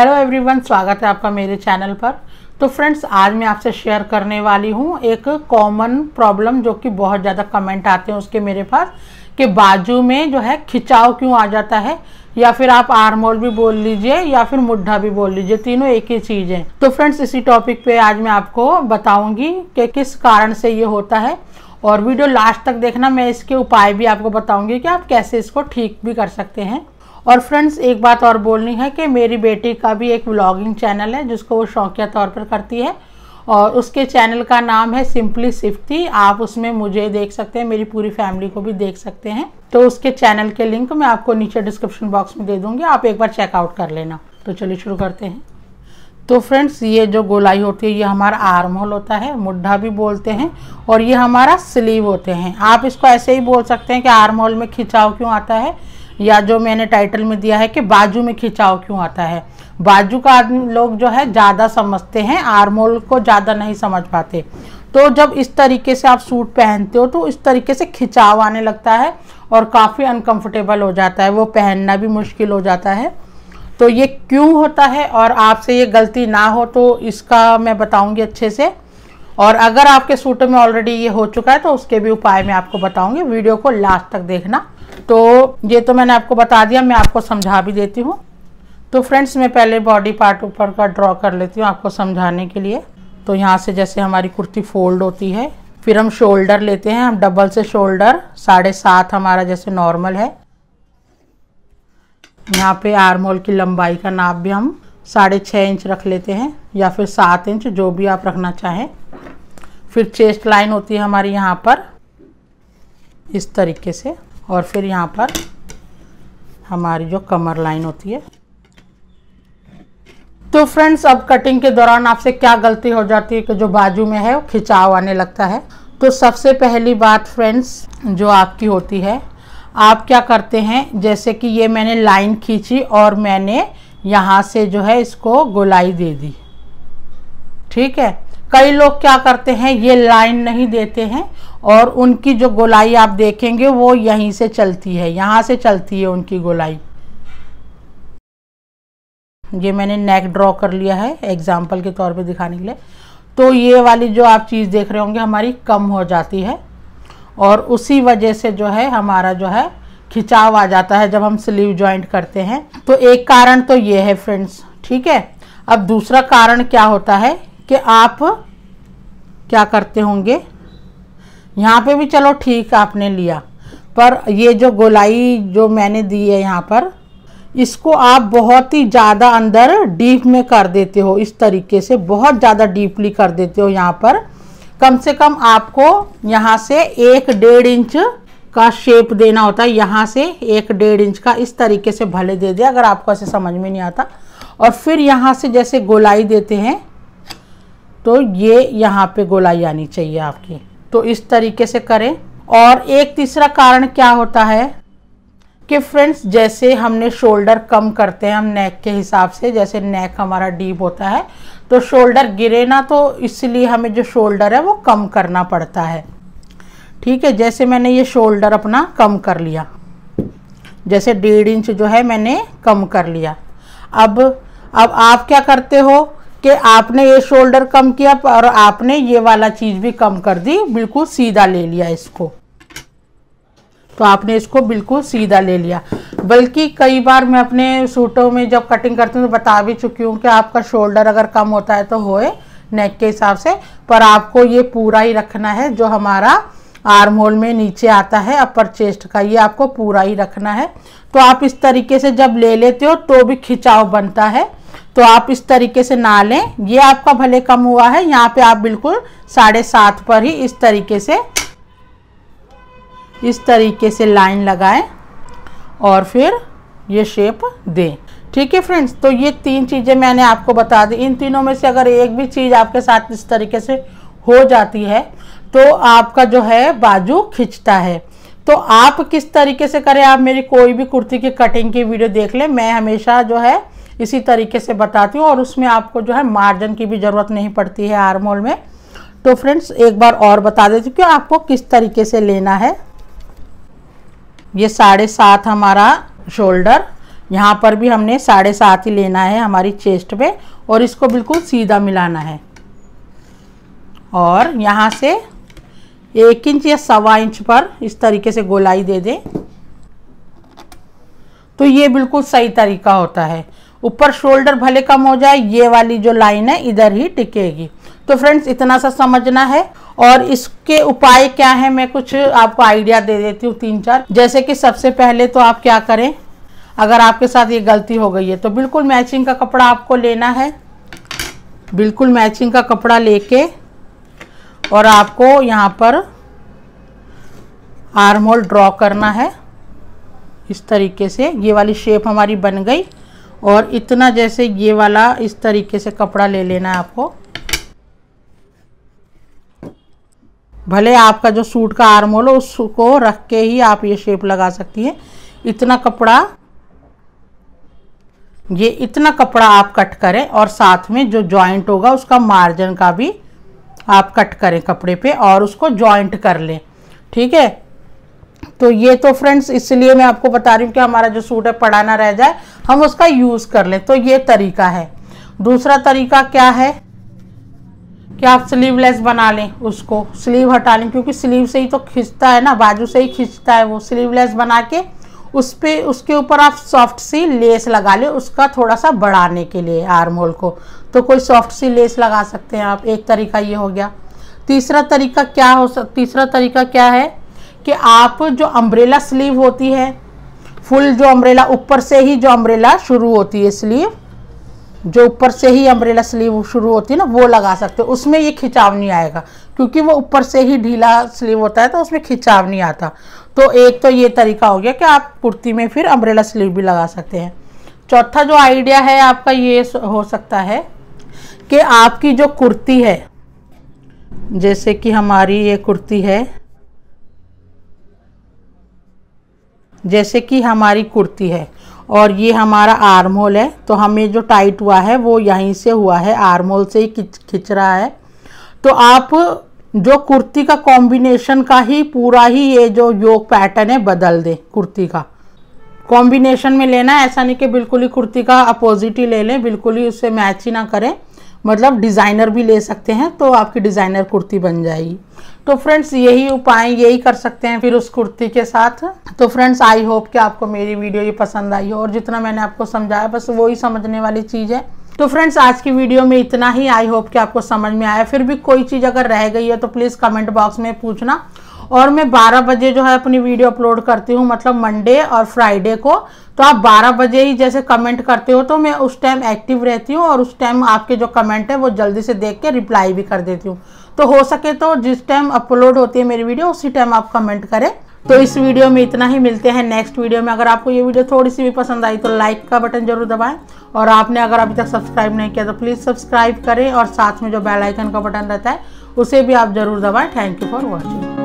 hello everyone स्वागत है आपका मेरे चैनल पर तो फ्रेंड्स आज मैं आपसे शेयर करने वाली हूँ एक कॉमन प्रॉब्लम जो कि बहुत ज़्यादा कमेंट आते हैं उसके मेरे पास कि बाजू में जो है खिंचाव क्यों आ जाता है या फिर आप आरमोल भी बोल लीजिए या फिर मुड्ढा भी बोल लीजिए तीनों एक ही चीज़ है तो फ्रेंड्स इसी टॉपिक पर आज मैं आपको बताऊँगी कि किस कारण से ये होता है और वीडियो लास्ट तक देखना मैं इसके उपाय भी आपको बताऊंगी कि आप कैसे इसको ठीक भी कर सकते हैं और फ्रेंड्स एक बात और बोलनी है कि मेरी बेटी का भी एक व्लॉगिंग चैनल है जिसको वो शौकिया तौर पर करती है और उसके चैनल का नाम है सिंपली सिफ्टी आप उसमें मुझे देख सकते हैं मेरी पूरी फैमिली को भी देख सकते हैं तो उसके चैनल के लिंक मैं आपको नीचे डिस्क्रिप्शन बॉक्स में दे दूँगी आप एक बार चेकआउट कर लेना तो चलिए शुरू करते हैं तो फ्रेंड्स ये जो गोलाई होती है ये हमारा आर्म होल होता है मुड्ढा भी बोलते हैं और ये हमारा स्लीव होते हैं आप इसको ऐसे ही बोल सकते हैं कि आर्म होल में खिंचाव क्यों आता है या जो मैंने टाइटल में दिया है कि बाजू में खिंचाव क्यों आता है बाजू का आदमी लोग जो है ज़्यादा समझते हैं आर्मोल को ज़्यादा नहीं समझ पाते तो जब इस तरीके से आप सूट पहनते हो तो इस तरीके से खिंचाव आने लगता है और काफ़ी अनकंफर्टेबल हो जाता है वो पहनना भी मुश्किल हो जाता है तो ये क्यों होता है और आपसे ये गलती ना हो तो इसका मैं बताऊँगी अच्छे से और अगर आपके सूट में ऑलरेडी ये हो चुका है तो उसके भी उपाय मैं आपको बताऊंगी वीडियो को लास्ट तक देखना तो ये तो मैंने आपको बता दिया मैं आपको समझा भी देती हूँ तो फ्रेंड्स मैं पहले बॉडी पार्ट ऊपर का ड्रॉ कर लेती हूँ आपको समझाने के लिए तो यहाँ से जैसे हमारी कुर्ती फोल्ड होती है फिर हम शोल्डर लेते हैं हम डबल से शोल्डर साढ़े सात हमारा जैसे नॉर्मल है यहाँ पे आर्मोल की लंबाई का नाप भी हम साढ़े छः इंच रख लेते हैं या फिर सात इंच जो भी आप रखना चाहें फिर चेस्ट लाइन होती है हमारी यहाँ पर इस तरीके से और फिर यहाँ पर हमारी जो कमर लाइन होती है तो फ्रेंड्स अब कटिंग के दौरान आपसे क्या गलती हो जाती है कि जो बाजू में है वो खिंचाव आने लगता है तो सबसे पहली बात फ्रेंड्स जो आपकी होती है आप क्या करते हैं जैसे कि ये मैंने लाइन खींची और मैंने यहाँ से जो है इसको गोलाई दे दी ठीक है कई लोग क्या करते हैं ये लाइन नहीं देते हैं और उनकी जो गोलाई आप देखेंगे वो यहीं से चलती है यहाँ से चलती है उनकी गोलाई ये मैंने नेक ड्रॉ कर लिया है एग्जाम्पल के तौर पे दिखाने के लिए तो ये वाली जो आप चीज़ देख रहे होंगे हमारी कम हो जाती है और उसी वजह से जो है हमारा जो है खिंचाव आ जाता है जब हम स्लीव ज्वाइंट करते हैं तो एक कारण तो ये है फ्रेंड्स ठीक है अब दूसरा कारण क्या होता है कि आप क्या करते होंगे यहाँ पे भी चलो ठीक आपने लिया पर ये जो गोलाई जो मैंने दी है यहाँ पर इसको आप बहुत ही ज़्यादा अंदर डीप में कर देते हो इस तरीके से बहुत ज़्यादा डीपली कर देते हो यहाँ पर कम से कम आपको यहाँ से एक डेढ़ इंच का शेप देना होता है यहाँ से एक डेढ़ इंच का इस तरीके से भले दे दे अगर आपको ऐसे समझ में नहीं आता और फिर यहाँ से जैसे गोलाई देते हैं तो ये यहाँ पे गोलाई आनी चाहिए आपकी तो इस तरीके से करें और एक तीसरा कारण क्या होता है कि फ्रेंड्स जैसे हमने शोल्डर कम करते हैं हम नेक के हिसाब से जैसे नेक हमारा डीप होता है तो शोल्डर गिरे ना तो इसलिए हमें जो शोल्डर है वो कम करना पड़ता है ठीक है जैसे मैंने ये शोल्डर अपना कम कर लिया जैसे डेढ़ इंच जो है मैंने कम कर लिया अब अब आप क्या करते हो कि आपने ये शोल्डर कम किया और आपने ये वाला चीज़ भी कम कर दी बिल्कुल सीधा ले लिया इसको तो आपने इसको बिल्कुल सीधा ले लिया बल्कि कई बार मैं अपने सूटों में जब कटिंग करती हूँ तो बता भी चुकी हूँ कि आपका शोल्डर अगर कम होता है तो होए नेक के हिसाब से पर आपको ये पूरा ही रखना है जो हमारा आर्म होल में नीचे आता है अपर चेस्ट का ये आपको पूरा ही रखना है तो आप इस तरीके से जब ले लेते हो तो भी खिंचाव बनता है तो आप इस तरीके से ना लें ये आपका भले कम हुआ है यहाँ पे आप बिल्कुल साढ़े सात पर ही इस तरीके से इस तरीके से लाइन लगाएं और फिर ये शेप दें ठीक है फ्रेंड्स तो ये तीन चीज़ें मैंने आपको बता दी इन तीनों में से अगर एक भी चीज़ आपके साथ इस तरीके से हो जाती है तो आपका जो है बाजू खिंचता है तो आप किस तरीके से करें आप मेरी कोई भी कुर्ती की कटिंग की वीडियो देख लें मैं हमेशा जो है इसी तरीके से बताती हूँ और उसमें आपको जो है मार्जिन की भी ज़रूरत नहीं पड़ती है आरमोल में तो फ्रेंड्स एक बार और बता देती हूँ कि आपको किस तरीके से लेना है ये साढ़े सात हमारा शोल्डर यहाँ पर भी हमने साढ़े सात ही लेना है हमारी चेस्ट पे और इसको बिल्कुल सीधा मिलाना है और यहाँ से एक इंच या सवा इंच पर इस तरीके से गोलाई दे दें तो ये बिल्कुल सही तरीका होता है ऊपर शोल्डर भले कम हो जाए ये वाली जो लाइन है इधर ही टिकेगी तो फ्रेंड्स इतना सा समझना है और इसके उपाय क्या है मैं कुछ आपको आइडिया दे देती हूँ तीन चार जैसे कि सबसे पहले तो आप क्या करें अगर आपके साथ ये गलती हो गई है तो बिल्कुल मैचिंग का कपड़ा आपको लेना है बिल्कुल मैचिंग का कपड़ा लेके और आपको यहाँ पर आर्म होल ड्रॉ करना है इस तरीके से ये वाली शेप हमारी बन गई और इतना जैसे ये वाला इस तरीके से कपड़ा ले लेना है आपको भले आपका जो सूट का आर्म होल हो उसको रख के ही आप ये शेप लगा सकती हैं इतना कपड़ा ये इतना कपड़ा आप कट करें और साथ में जो जॉइंट होगा उसका मार्जिन का भी आप कट करें कपड़े पे और उसको जॉइंट कर लें ठीक है तो ये तो फ्रेंड्स इसलिए मैं आपको बता रही हूँ कि हमारा जो सूट है पड़ा ना रह जाए हम उसका यूज़ कर लें तो ये तरीका है दूसरा तरीका क्या है कि आप स्लीवलेस बना लें उसको स्लीव हटा लें क्योंकि स्लीव से ही तो खींचता है ना बाजू से ही खींचता है वो स्लीवलेस बना के उस पर उसके ऊपर आप सॉफ्ट सी लेस लगा लें उसका थोड़ा सा बढ़ाने के लिए आर्म होल को तो कोई सॉफ्ट सी लेस लगा सकते हैं आप एक तरीका ये हो गया तीसरा तरीका क्या हो सक तीसरा तरीका क्या है कि आप जो अम्ब्रेला स्लीव होती है फुल जो अम्ब्रेला ऊपर से ही जो अम्ब्रेला शुरू होती है स्लीव जो ऊपर से ही अम्ब्रेला स्लीव शुरू होती है ना वो लगा सकते हो उसमें ये खिंचाव नहीं आएगा क्योंकि वो ऊपर से ही ढीला स्लीव होता है तो उसमें खिंचाव नहीं आता तो एक तो ये तरीका हो गया कि आप कुर्ती में फिर अम्ब्रेला स्लीव भी लगा सकते हैं चौथा जो आइडिया है आपका ये हो सकता है कि आपकी जो कुर्ती है जैसे कि हमारी ये कुर्ती है जैसे कि हमारी कुर्ती है और ये हमारा आर्म होल है तो हमें जो टाइट हुआ है वो यहीं से हुआ है आर्म होल से ही खिंच रहा है तो आप जो कुर्ती का कॉम्बिनेशन का ही पूरा ही ये जो योग पैटर्न है बदल दें कुर्ती का कॉम्बिनेशन में लेना ऐसा नहीं कि बिल्कुल ही कुर्ती का अपोजिट ही ले लें बिल्कुल ही उससे मैच ही ना करें मतलब डिज़ाइनर भी ले सकते हैं तो आपकी डिज़ाइनर कुर्ती बन जाएगी तो फ्रेंड्स यही उपाय यही कर सकते हैं फिर उस कुर्ती के साथ तो फ्रेंड्स आई होप कि आपको मेरी वीडियो ये पसंद आई हो और जितना मैंने आपको समझाया बस वही समझने वाली चीज़ है तो फ्रेंड्स आज की वीडियो में इतना ही आई होप कि आपको समझ में आया फिर भी कोई चीज़ अगर रह गई है तो प्लीज़ कमेंट बॉक्स में पूछना और मैं 12 बजे जो है अपनी वीडियो अपलोड करती हूँ मतलब मंडे और फ्राइडे को तो आप 12 बजे ही जैसे कमेंट करते हो तो मैं उस टाइम एक्टिव रहती हूँ और उस टाइम आपके जो कमेंट है वो जल्दी से देख के रिप्लाई भी कर देती हूँ तो हो सके तो जिस टाइम अपलोड होती है मेरी वीडियो उसी टाइम आप कमेंट करें तो इस वीडियो में इतना ही मिलते हैं नेक्स्ट वीडियो में अगर आपको ये वीडियो थोड़ी सी भी पसंद आई तो लाइक का बटन जरूर दबाएं और आपने अगर अभी तक सब्सक्राइब नहीं किया तो प्लीज़ सब्सक्राइब करें और साथ में जो बेल आइकन का बटन रहता है उसे भी आप जरूर दबाएं थैंक यू फॉर वॉचिंग